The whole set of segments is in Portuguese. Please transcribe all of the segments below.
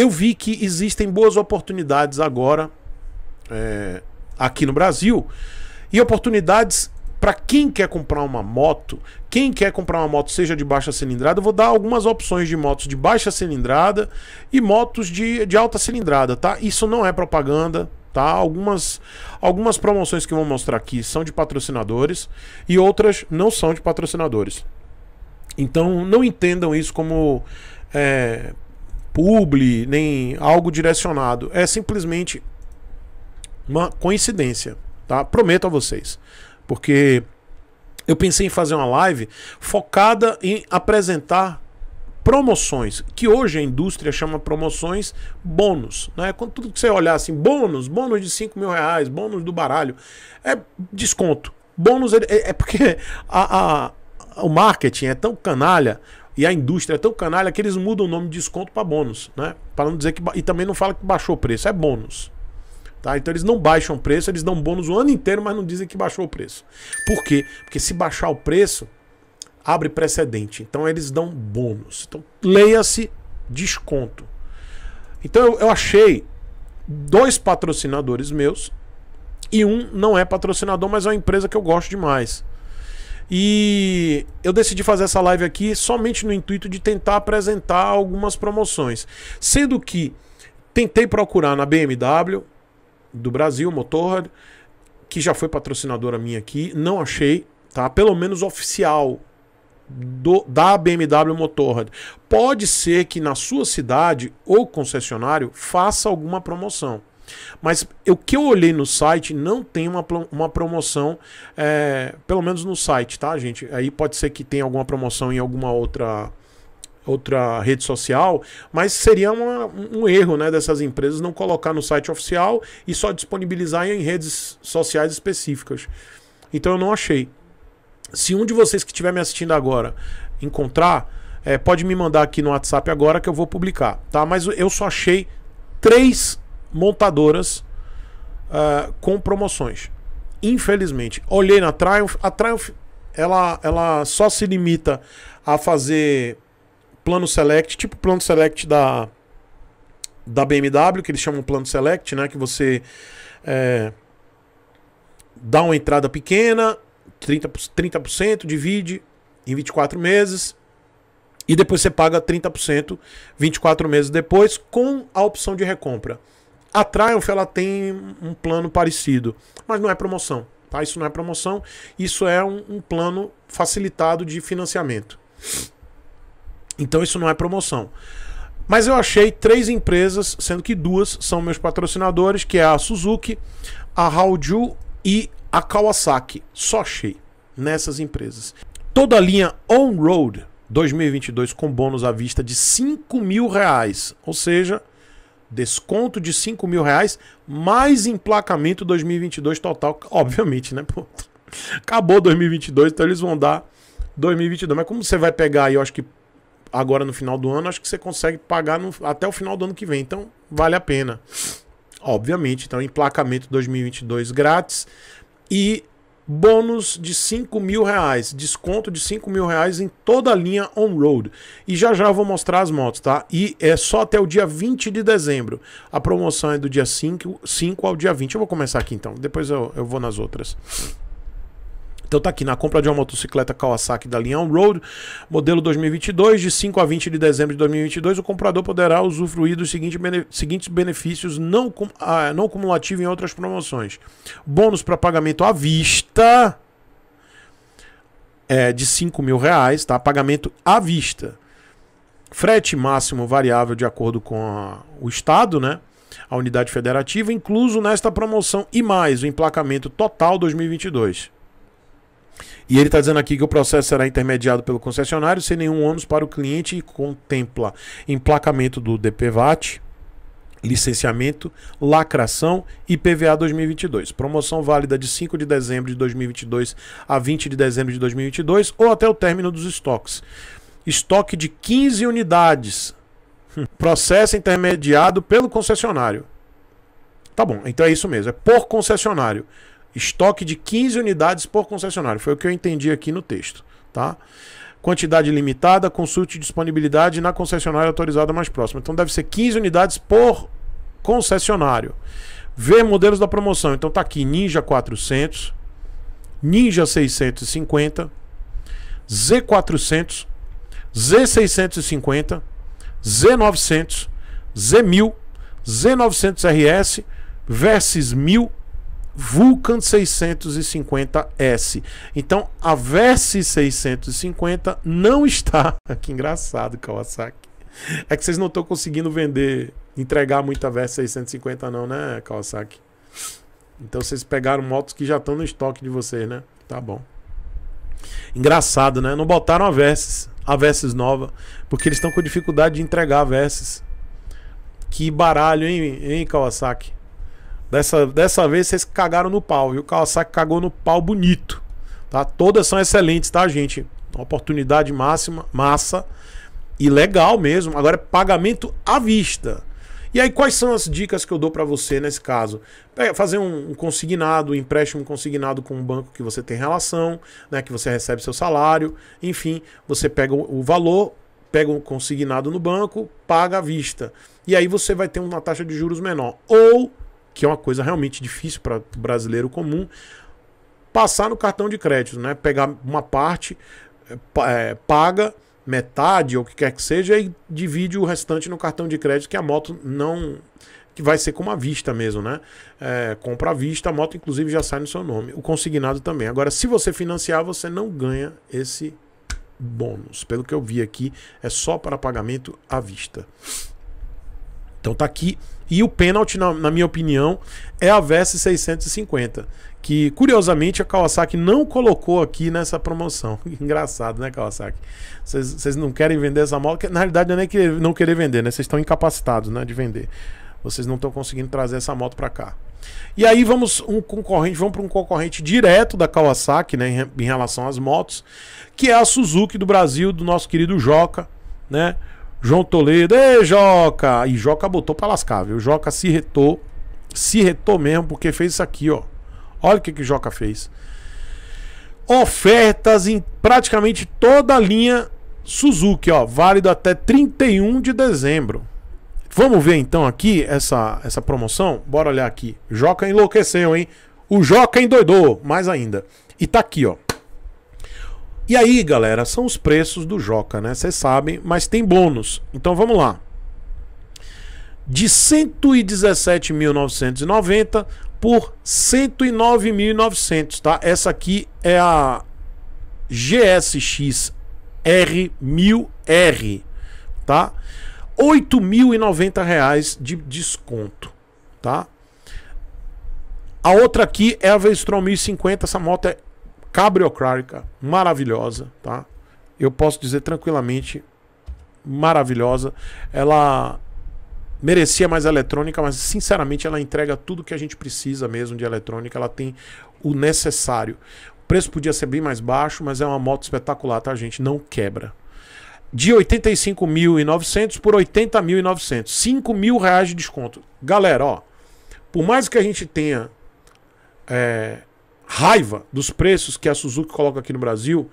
eu vi que existem boas oportunidades agora é, aqui no Brasil e oportunidades para quem quer comprar uma moto, quem quer comprar uma moto seja de baixa cilindrada, eu vou dar algumas opções de motos de baixa cilindrada e motos de, de alta cilindrada, tá? Isso não é propaganda, tá? Algumas, algumas promoções que eu vou mostrar aqui são de patrocinadores e outras não são de patrocinadores. Então não entendam isso como é, publi, nem algo direcionado. É simplesmente uma coincidência, tá? Prometo a vocês. Porque eu pensei em fazer uma live focada em apresentar promoções, que hoje a indústria chama promoções bônus. Né? Quando tudo que você olhar assim, bônus, bônus de 5 mil reais, bônus do baralho, é desconto. Bônus é, é porque a, a, o marketing é tão canalha e a indústria é tão canalha que eles mudam o nome de desconto para bônus, né? Para não dizer que. E também não fala que baixou o preço, é bônus. Tá? Então eles não baixam o preço, eles dão bônus o ano inteiro, mas não dizem que baixou o preço. Por quê? Porque se baixar o preço, abre precedente. Então eles dão bônus. Então leia-se desconto. Então eu, eu achei dois patrocinadores meus e um não é patrocinador, mas é uma empresa que eu gosto demais. E eu decidi fazer essa live aqui somente no intuito de tentar apresentar algumas promoções. Sendo que tentei procurar na BMW do Brasil, Motorrad, que já foi patrocinadora minha aqui, não achei, tá? Pelo menos oficial do, da BMW Motorrad. Pode ser que na sua cidade ou concessionário faça alguma promoção. Mas o que eu olhei no site não tem uma, uma promoção, é, pelo menos no site, tá, gente? Aí pode ser que tenha alguma promoção em alguma outra outra rede social, mas seria uma, um erro né, dessas empresas não colocar no site oficial e só disponibilizar em redes sociais específicas. Então eu não achei. Se um de vocês que estiver me assistindo agora encontrar, é, pode me mandar aqui no WhatsApp agora que eu vou publicar, tá? Mas eu só achei três montadoras uh, com promoções. Infelizmente. Olhei na Triumph. A Triumph ela, ela só se limita a fazer plano select, tipo plano select da, da BMW, que eles chamam plano select, né? Que você é, dá uma entrada pequena, 30%, 30% divide em 24 meses. E depois você paga 30%, 24 meses depois, com a opção de recompra. A Triumph ela tem um plano parecido, mas não é promoção. Tá? Isso não é promoção, isso é um, um plano facilitado de financiamento. Então isso não é promoção. Mas eu achei três empresas, sendo que duas são meus patrocinadores, que é a Suzuki, a Haoju e a Kawasaki. Só achei nessas empresas. Toda a linha On-Road 2022 com bônus à vista de 5 mil reais. Ou seja, desconto de 5 mil reais, mais emplacamento 2022 total, obviamente, né? Pô, acabou 2022, então eles vão dar 2022. Mas como você vai pegar aí, eu acho que agora no final do ano, acho que você consegue pagar no, até o final do ano que vem, então vale a pena. Obviamente, então emplacamento 2022 grátis e bônus de 5 mil reais, desconto de 5 mil reais em toda a linha on-road. E já já eu vou mostrar as motos, tá? E é só até o dia 20 de dezembro. A promoção é do dia 5, 5 ao dia 20. Eu vou começar aqui então, depois eu, eu vou nas outras. Então tá aqui, na compra de uma motocicleta Kawasaki da linha On-Road, modelo 2022, de 5 a 20 de dezembro de 2022, o comprador poderá usufruir dos seguintes benefícios não, ah, não cumulativos em outras promoções. Bônus para pagamento à vista é, de 5 mil reais, tá? Pagamento à vista. Frete máximo variável de acordo com a, o Estado, né? A unidade federativa, incluso nesta promoção e mais o emplacamento total 2022. E ele está dizendo aqui que o processo será intermediado pelo concessionário sem nenhum ônus para o cliente e contempla emplacamento do DPVAT, licenciamento, lacração e PVA 2022. Promoção válida de 5 de dezembro de 2022 a 20 de dezembro de 2022 ou até o término dos estoques. Estoque de 15 unidades. Processo intermediado pelo concessionário. Tá bom, então é isso mesmo, é por concessionário. Estoque de 15 unidades por concessionário. Foi o que eu entendi aqui no texto. Tá? Quantidade limitada, consulte disponibilidade na concessionária autorizada mais próxima. Então deve ser 15 unidades por concessionário. Ver modelos da promoção. Então tá aqui Ninja 400, Ninja 650, Z400, Z650, Z900, Z1000, Z900RS, versus 1000 Vulcan 650S. Então a Versys 650 não está. Ah, que engraçado, Kawasaki. É que vocês não estão conseguindo vender, entregar muita Versys 650, não, né, Kawasaki? Então vocês pegaram motos que já estão no estoque de vocês, né? Tá bom. Engraçado, né? Não botaram a Versys, a Versys nova, porque eles estão com dificuldade de entregar a Versys. Que baralho, hein, hein, Kawasaki? Dessa, dessa vez vocês cagaram no pau, viu? O Kawasaki cagou no pau bonito. Tá? Todas são excelentes, tá, gente? Uma oportunidade máxima, massa e legal mesmo. Agora é pagamento à vista. E aí, quais são as dicas que eu dou para você nesse caso? fazer um consignado, um empréstimo consignado com um banco que você tem relação, né, que você recebe seu salário, enfim, você pega o valor, pega o um consignado no banco, paga à vista. E aí você vai ter uma taxa de juros menor. Ou que é uma coisa realmente difícil para o brasileiro comum, passar no cartão de crédito, né? Pegar uma parte, é, paga metade ou o que quer que seja e divide o restante no cartão de crédito que a moto não que vai ser como a vista mesmo, né? É, compra à vista, a moto inclusive já sai no seu nome. O consignado também. Agora, se você financiar, você não ganha esse bônus. Pelo que eu vi aqui, é só para pagamento à vista. Então tá aqui e o pênalti, na, na minha opinião, é a Versa 650 que curiosamente a Kawasaki não colocou aqui nessa promoção. Engraçado, né, Kawasaki? Vocês não querem vender essa moto, na realidade não é nem que não querer vender, né? Vocês estão incapacitados, né, de vender. Vocês não estão conseguindo trazer essa moto para cá. E aí vamos um concorrente, vamos para um concorrente direto da Kawasaki, né, em relação às motos, que é a Suzuki do Brasil, do nosso querido Joca, né? João Toledo, ei Joca! E Joca botou pra lascar, viu? Joca se retou, se retou mesmo, porque fez isso aqui, ó. Olha o que, que Joca fez. Ofertas em praticamente toda a linha Suzuki, ó, válido até 31 de dezembro. Vamos ver então aqui essa, essa promoção? Bora olhar aqui. Joca enlouqueceu, hein? O Joca endoidou, mais ainda. E tá aqui, ó. E aí, galera, são os preços do Joca, né? Vocês sabem, mas tem bônus. Então vamos lá. De 117.990 por 109.900, tá? Essa aqui é a GSX R1000R, tá? R$ 8.090 de desconto, tá? A outra aqui é a Vestron 1050, essa moto é cabriocrárica, maravilhosa, tá? Eu posso dizer tranquilamente, maravilhosa. Ela merecia mais eletrônica, mas sinceramente ela entrega tudo que a gente precisa mesmo de eletrônica, ela tem o necessário. O preço podia ser bem mais baixo, mas é uma moto espetacular, tá, gente? Não quebra. De 85.900 por 80.900, 5 mil reais de desconto. Galera, ó, por mais que a gente tenha é, raiva dos preços que a Suzuki coloca aqui no Brasil.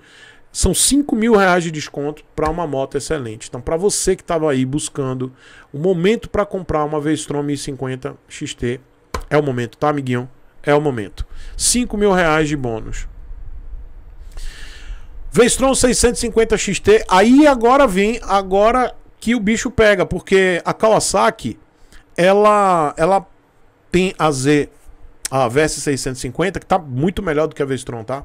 São 5 mil reais de desconto para uma moto excelente. Então, para você que estava aí buscando o momento para comprar uma Vestron 1050 XT, é o momento, tá, amiguinho? É o momento. 5 mil reais de bônus. Vestron 650 XT. Aí agora vem, agora que o bicho pega, porque a Kawasaki ela ela tem a Z a VS 650, que tá muito melhor do que a Vestron, tá?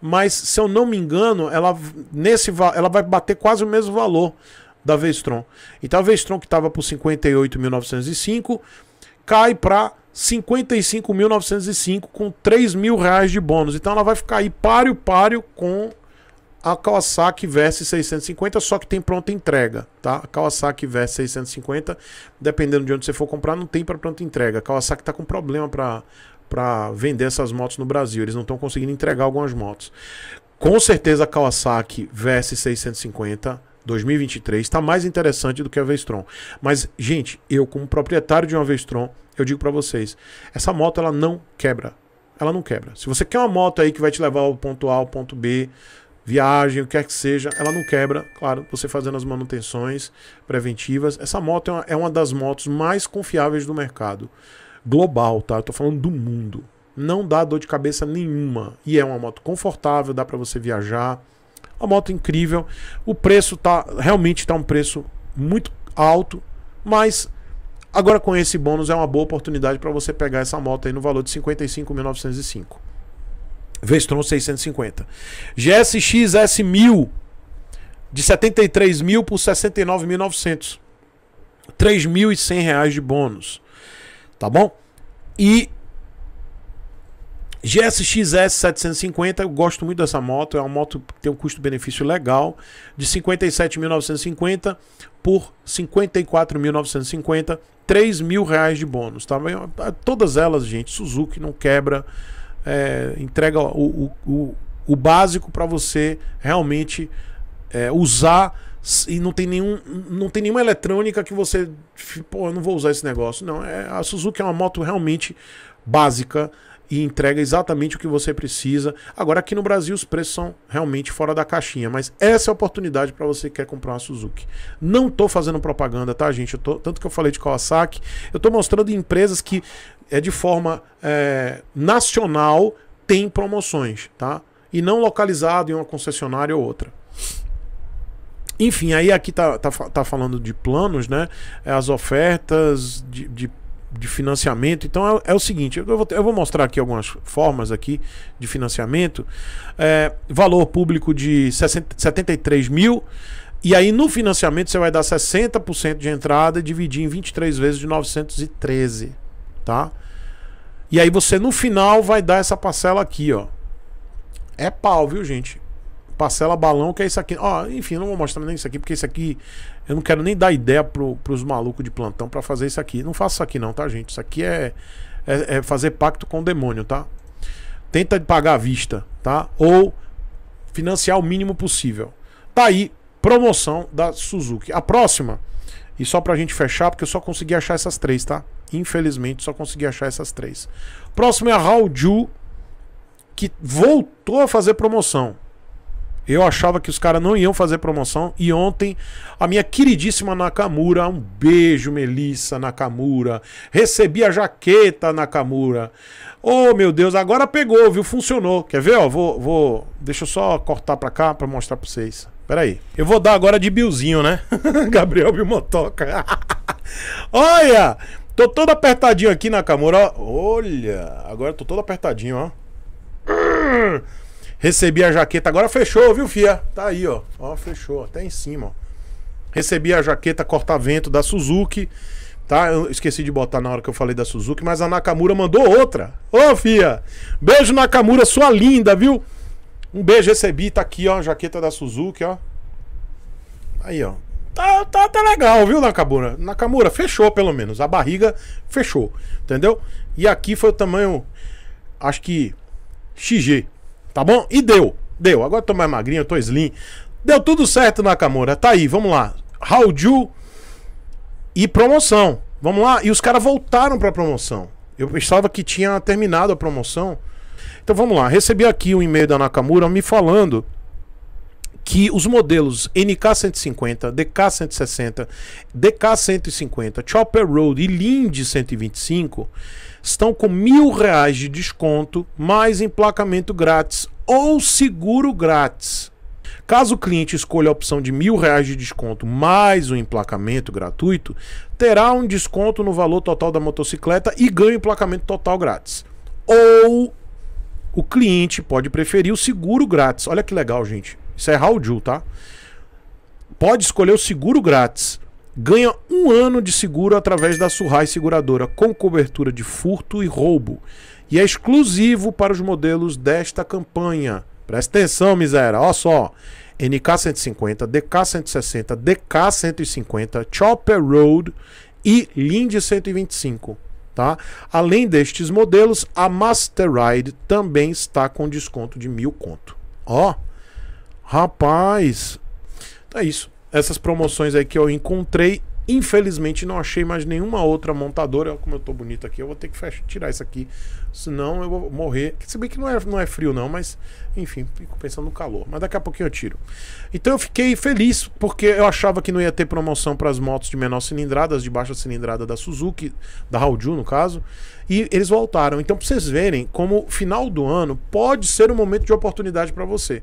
Mas se eu não me engano, ela nesse ela vai bater quase o mesmo valor da Vestron. Então a Vestron que estava por 58.905 cai para 55.905 com 3 mil reais de bônus. Então ela vai ficar aí páreo páreo com a Kawasaki vs 650, só que tem pronta entrega, tá? A Kawasaki vs 650, dependendo de onde você for comprar, não tem para pronta entrega. A Kawasaki tá com problema para para vender essas motos no Brasil, eles não estão conseguindo entregar algumas motos. Com certeza a Kawasaki vs 650 2023 está mais interessante do que a Vestron. Mas gente, eu como proprietário de uma Vestron, eu digo para vocês, essa moto ela não quebra. Ela não quebra. Se você quer uma moto aí que vai te levar ao ponto A ao ponto B, viagem, o que quer é que seja, ela não quebra, claro, você fazendo as manutenções preventivas. Essa moto é uma, é uma das motos mais confiáveis do mercado global, tá? Eu tô falando do mundo. Não dá dor de cabeça nenhuma e é uma moto confortável, dá para você viajar. Uma moto incrível. O preço tá realmente tá um preço muito alto, mas agora com esse bônus é uma boa oportunidade para você pegar essa moto aí no valor de 55.905. Vestron 650. GSX S1000 de 73 mil por 69.900. 3.100 reais de bônus. Tá bom? E GSX-S 750, eu gosto muito dessa moto, é uma moto que tem um custo-benefício legal, de 57.950 por 54.950, 3 mil reais de bônus, tá? É, todas elas, gente, Suzuki não quebra é, entrega o, o, o básico para você realmente é, usar e não tem nenhum não tem nenhuma eletrônica que você pô eu não vou usar esse negócio não é a Suzuki é uma moto realmente básica e entrega exatamente o que você precisa. Agora, aqui no Brasil, os preços são realmente fora da caixinha, mas essa é a oportunidade para você que quer comprar uma Suzuki. Não estou fazendo propaganda, tá, gente? Tô, tanto que eu falei de Kawasaki, eu estou mostrando empresas que é de forma é, nacional tem promoções, tá? E não localizado em uma concessionária ou outra. Enfim, aí aqui tá, tá, tá falando de planos, né? É, as ofertas de, de de financiamento. Então é, é o seguinte, eu vou, eu vou, mostrar aqui algumas formas aqui de financiamento. É, valor público de 60, 73 mil. E aí no financiamento você vai dar 60% de entrada e dividir em 23 vezes de 913, tá? E aí você no final vai dar essa parcela aqui, ó. É pau, viu, gente? parcela balão, que é isso aqui. Ó, enfim, não vou mostrar nem isso aqui, porque isso aqui. Eu não quero nem dar ideia pro, pros malucos de plantão para fazer isso aqui. Não faça isso aqui, não, tá, gente? Isso aqui é, é, é fazer pacto com o demônio, tá? Tenta pagar à vista, tá? Ou financiar o mínimo possível. Tá aí, promoção da Suzuki. A próxima, e só pra gente fechar, porque eu só consegui achar essas três, tá? Infelizmente, só consegui achar essas três. Próximo é a Raoju, que voltou a fazer promoção. Eu achava que os caras não iam fazer promoção. E ontem, a minha queridíssima Nakamura, um beijo, Melissa Nakamura. Recebi a jaqueta Nakamura. Oh, meu Deus, agora pegou, viu? Funcionou. Quer ver? Ó, vou, vou. Deixa eu só cortar pra cá pra mostrar pra vocês. Peraí. Eu vou dar agora de Billzinho, né? Gabriel Bilmotoca. Olha! Tô todo apertadinho aqui, Nakamura. Olha! Agora tô todo apertadinho, ó. Recebi a jaqueta, agora fechou, viu, Fia? Tá aí, ó. Ó, fechou, até em cima, ó. Recebi a jaqueta corta-vento da Suzuki, tá? Eu esqueci de botar na hora que eu falei da Suzuki, mas a Nakamura mandou outra. Ô, Fia! Beijo, Nakamura, sua linda, viu? Um beijo, recebi, tá aqui, ó, a jaqueta da Suzuki, ó. Aí, ó. Tá, tá, tá legal, viu, Nakamura? Nakamura, fechou pelo menos. A barriga fechou, entendeu? E aqui foi o tamanho, acho que XG. Tá bom? E deu. Deu. Agora eu tô mais magrinho, eu tô slim. Deu tudo certo, Nakamura. Tá aí, vamos lá. Hauju e promoção. Vamos lá. E os caras voltaram pra promoção. Eu estava que tinha terminado a promoção. Então vamos lá. Recebi aqui um e-mail da Nakamura me falando que os modelos NK150, DK160, DK150, Chopper Road e Lind 125 estão com mil reais de desconto, mais emplacamento grátis ou seguro grátis. Caso o cliente escolha a opção de mil reais de desconto mais o um emplacamento gratuito, terá um desconto no valor total da motocicleta e ganha o emplacamento total grátis. Ou o cliente pode preferir o seguro grátis. Olha que legal, gente. Isso é Raul Ju, tá? Pode escolher o seguro grátis ganha um ano de seguro através da Surrai Seguradora, com cobertura de furto e roubo. E é exclusivo para os modelos desta campanha. Presta atenção, miséria. Olha só. NK150, DK160, DK150, Chopper Road e Lindy 125. Tá? Além destes modelos, a Ride também está com desconto de mil conto. Ó, rapaz, então é isso essas promoções aí que eu encontrei. Infelizmente não achei mais nenhuma outra montadora. Olha como eu tô bonito aqui. Eu vou ter que fechar, tirar isso aqui. Senão eu vou morrer. Se bem que não é, não é frio, não, mas enfim, fico pensando no calor. Mas daqui a pouquinho eu tiro. Então eu fiquei feliz porque eu achava que não ia ter promoção para as motos de menor cilindrada, as de baixa cilindrada da Suzuki, da Haldju no caso. E eles voltaram. Então, para vocês verem como final do ano pode ser um momento de oportunidade para você.